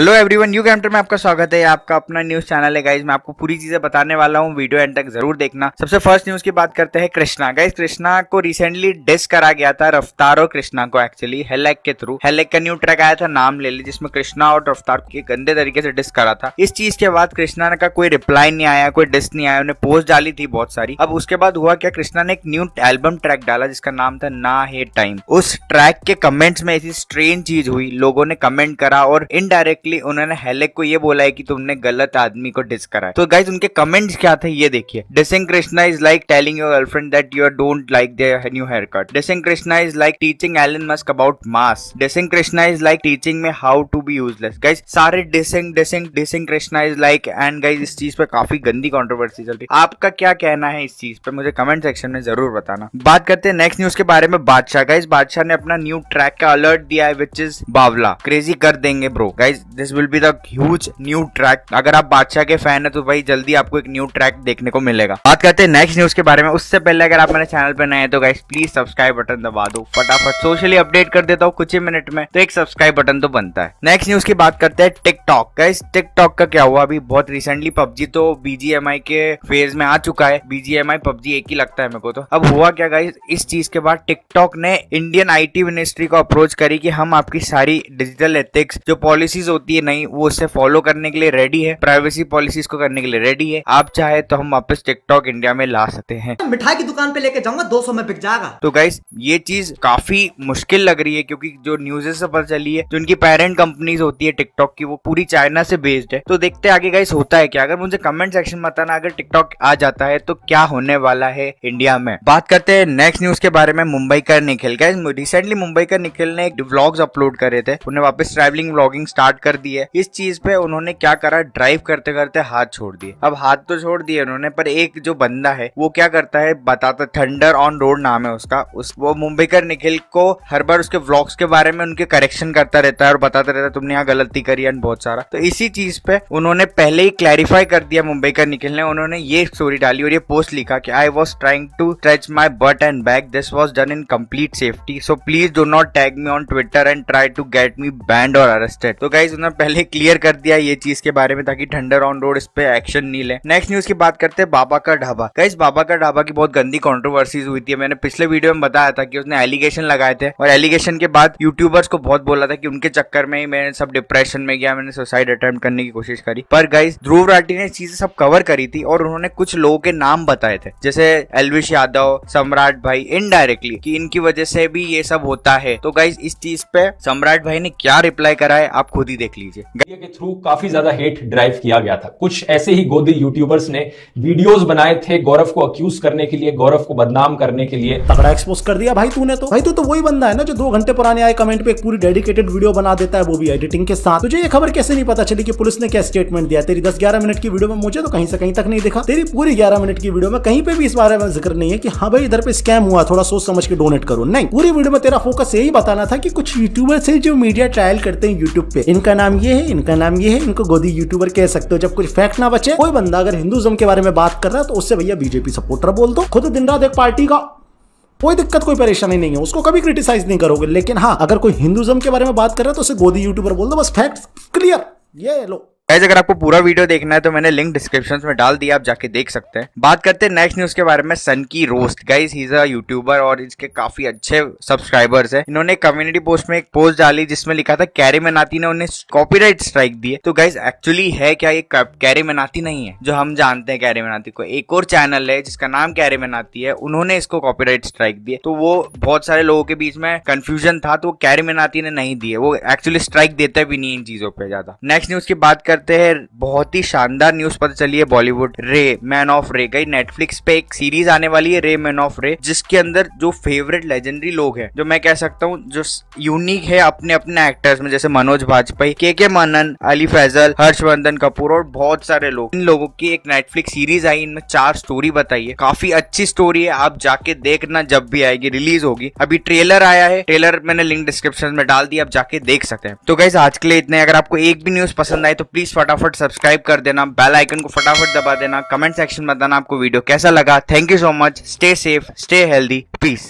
hello everyone you canter में आपका स्वागत है आपका अपना न्यूज चैनल है गाइज मैं आपको पूरी चीजें बताने वाला हूँ वीडियो एंड तक जरूर देखना सबसे फर्स्ट न्यूज की बात करते हैं कृष्णा गाइज कृष्णा को रिसेंटली डिस करा गया था रफ्तार और कृष्णा को एक्चुअली हेलेक के थ्रू हेलेक का न्यू ट्रैक आया था नाम ले ली जिसमें कृष्णा और रफ्तार को गंदे तरीके से डिस करा था इस चीज के बाद कृष्णा का कोई रिप्लाई नहीं आया कोई डिस नहीं आया उन्हें पोस्ट डाली थी बहुत सारी अब उसके बाद हुआ क्या कृष्णा ने एक न्यू एल्बम ट्रैक डाला जिसका नाम था ना हे टाइम उस ट्रैक के कमेंट्स में ऐसी स्ट्रेन चीज हुई लोगों ने कमेंट करा और इनडायरेक्टली बेसिकली उन्होंने हेलेक को ये बोला है कि तुमने गलत आदमी को डिस करा है तो गाइज उनके कमेंट्स क्या थे ये देखिए dissing Krishna is like telling your girlfriend that you don't like their new hair cut dissing Krishna is like teaching Elon Musk about Mars dissing Krishna is like teaching me how to be useless guys सारे dissing dissing dissing Krishna is like and guys इस चीज पे काफी गंदी controversy चलती है आपका क्या कहना है इस चीज पे मुझे कमेंट सेक्शन में जरूर बताना बात करते हैं नेक्स्ट न्यूज के बारे में बादशाह गाइज बादशाह ने अपना न्यू ट्रैक का अलर्ट दिया है विच इज बावला क्रेजी कर देंगे bro guys this will be the huge new track अगर आप बादशाह के फैन है तो भाई जल्दी आपको एक न्यू ट्रैक देखने को मिलेगा बात करते हैं नेक्स्ट न्यूज के बारे में उससे पहले अगर आप मेरे चैनल पर नए हैं तो गाइस प्लीज सब्सक्राइब बटन दबा दो फटाफट सोशली अपडेट कर देता हूँ कुछ ही मिनट में तो एक सब्सक्राइब बटन तो बनता है नेक्स्ट न्यूज की बात करते हैं टिकटॉक गाइस टिकटॉक का क्या हुआ अभी बहुत रिसेंटली पबजी तो बीजीएमआई के फेज में आ चुका है बीजीएमआई पबजी एक ही लगता है मेरे को तो अब हुआ क्या गाइस इस चीज के बाद टिकटॉक ने इंडियन आई मिनिस्ट्री को अप्रोच करी की हम आपकी सारी डिजिटल एथिक्स जो पॉलिसीज होती होती है नहीं वो उसे फॉलो करने के लिए रेडी है प्राइवेसी पॉलिसीज को करने के लिए रेडी है आप चाहे तो हम वापस टिकटॉक इंडिया में ला सकते हैं मिठाई की दुकान पे लेके जाऊंगा दो सौ में बिक जाएगा तो गाइस ये चीज काफी मुश्किल लग रही है क्योंकि जो न्यूज से पता चली है जो उनकी पेरेंट कंपनीज होती है टिकटॉक की वो पूरी चाइना से बेस्ड है तो देखते आगे गाइस होता है क्या अगर मुझे कमेंट सेक्शन में बताना अगर टिकटॉक आ जाता है तो क्या होने वाला है इंडिया में बात करते हैं नेक्स्ट न्यूज के बारे में मुंबई का निखिल गाइस रिसेंटली मुंबई का निखिल ने एक ब्लॉग्स अपलोड करे थे उन्हें वापस ट्रैवलिंग ब्लॉगिंग स्टार्ट कर दी है इस चीज पे उन्होंने क्या करा ड्राइव करते करते हाथ छोड़ दिए अब हाथ तो छोड़ दिए उन्होंने पर एक जो बंदा है वो क्या करता है बताता थंडर ऑन रोड नाम है उसका उस वो मुंबई कर निखिल को हर बार उसके ब्लॉग्स के बारे में उनके करेक्शन करता रहता है और बताता रहता है तुमने यहाँ गलती करी एंड बहुत सारा तो इसी चीज पे उन्होंने पहले ही क्लैरिफाई कर दिया मुंबई कर निखिल ने उन्होंने ये स्टोरी डाली और ये पोस्ट लिखा की I was trying to stretch my butt and back this was done in complete safety so please do not tag me on Twitter and try to get me banned और arrested तो guys ना पहले clear कर दिया ये चीज के बारे में ताकि ठंडर ऑन रोड इस पे एक्शन नहीं ले नेक्स्ट न्यूज की बात करते हैं बाबा का ढाबा गाइस बाबा का ढाबा की बहुत गंदी कॉन्ट्रोवर्सीज हुई थी मैंने पिछले वीडियो में बताया था कि उसने एलिगेशन लगाए थे और एलिगेशन के बाद यूट्यूबर्स को बहुत बोला था कि उनके चक्कर में ही मैंने सब डिप्रेशन में गया मैंने सुसाइड अटेम्प्ट करने की कोशिश करी पर गाइस ध्रुव राठी ने चीजें सब कवर करी थी और उन्होंने कुछ लोगों के नाम बताए थे जैसे एलविश यादव सम्राट भाई इनडायरेक्टली कि इनकी वजह से भी ये सब होता है तो गाइज इस चीज पे सम्राट भाई ने क्या रिप्लाई करा है आप खुद ही देख देख लीजिए गैया के थ्रू काफी ज्यादा हेट ड्राइव किया गया था कुछ ऐसे ही गोदी यूट्यूबर्स ने वीडियोस बनाए थे गौरव को अक्यूज करने के लिए गौरव को बदनाम करने के लिए तगड़ा एक्सपोज कर दिया भाई तूने तो भाई तू तो वही बंदा है ना जो दो घंटे पुराने आए कमेंट पे एक पूरी डेडिकेटेड वीडियो बना देता है वो भी एडिटिंग के साथ तुझे ये खबर कैसे नहीं पता चली की पुलिस ने क्या स्टेटमेंट दिया तेरी दस ग्यारह मिनट की वीडियो में मुझे तो कहीं से कहीं तक नहीं दिखा तेरी पूरी ग्यारह मिनट की वीडियो में कहीं पे भी इस बारे में जिक्र नहीं है की हाँ भाई इधर पे स्कैम हुआ थोड़ा सोच समझ के डोनेट करो नहीं पूरी वीडियो में तेरा फोकस यही बताना था की कुछ यूट्यूबर्स है जो मीडिया ट्रायल करते हैं यूट्यूब पे इनका नाम ये है इनका नाम ये है इनको गोदी यूट्यूबर कह सकते हो जब कुछ फैक्ट ना बचे कोई बंदा अगर हिंदुज्म के बारे में बात कर रहा है तो उससे भैया बीजेपी सपोर्टर बोल दो खुद दिन रात एक पार्टी का कोई दिक्कत कोई परेशानी नहीं है उसको कभी क्रिटिसाइज नहीं करोगे लेकिन हाँ अगर कोई हिंदुज्म के बारे में बात कर रहा है तो उसे गोदी यूट्यूबर बोल दो बस फैक्ट क्लियर ये लो गाइज अगर आपको पूरा वीडियो देखना है तो मैंने लिंक डिस्क्रिप्शन में डाल दिया आप जाके देख सकते हैं बात करते हैं नेक्स्ट न्यूज के बारे में सन की रोस्ट गाइज ही यूट्यूबर और इसके काफी अच्छे सब्सक्राइबर्स है इन्होंने कम्युनिटी पोस्ट में एक पोस्ट डाली जिसमें लिखा था कैरी मनाती ने उन्हें कॉपी स्ट्राइक दिए तो गाइज एक्चुअली है क्या ये कैरी मनाती नहीं है जो हम जानते हैं कैरी मनाती को एक और चैनल है जिसका नाम कैरी मनाती है उन्होंने इसको कॉपी स्ट्राइक दिए तो वो बहुत सारे लोगों के बीच में कंफ्यूजन था तो कैरी मनाती ने नहीं दिए वो एक्चुअली स्ट्राइक देते भी नहीं इन चीजों पर ज्यादा नेक्स्ट न्यूज की बात कर करते हैं बहुत ही शानदार न्यूज पता चली है बॉलीवुड रे मैन ऑफ रे गई नेटफ्लिक्स पे एक सीरीज आने वाली है रे मैन ऑफ रे जिसके अंदर जो फेवरेट लेजेंडरी लोग हैं जो मैं कह सकता हूँ जो यूनिक है अपने अपने एक्टर्स में जैसे मनोज वाजपेयी के के मनन अली फैजल हर्षवर्धन कपूर और बहुत सारे लोग इन लोगों की एक नेटफ्लिक्स सीरीज आई इनमें चार स्टोरी बताई है काफी अच्छी स्टोरी है आप जाके देखना जब भी आएगी रिलीज होगी अभी ट्रेलर आया है ट्रेलर मैंने लिंक डिस्क्रिप्शन में डाल दिया आप जाके देख सकते हैं तो गैस आज के लिए इतने अगर आपको एक भी न्यूज पसंद आए तो प्लीज प्लीज फटाफट सब्सक्राइब कर देना बेल आइकन को फटाफट दबा देना कमेंट सेक्शन में बताना आपको वीडियो कैसा लगा thank you so much stay safe stay healthy piece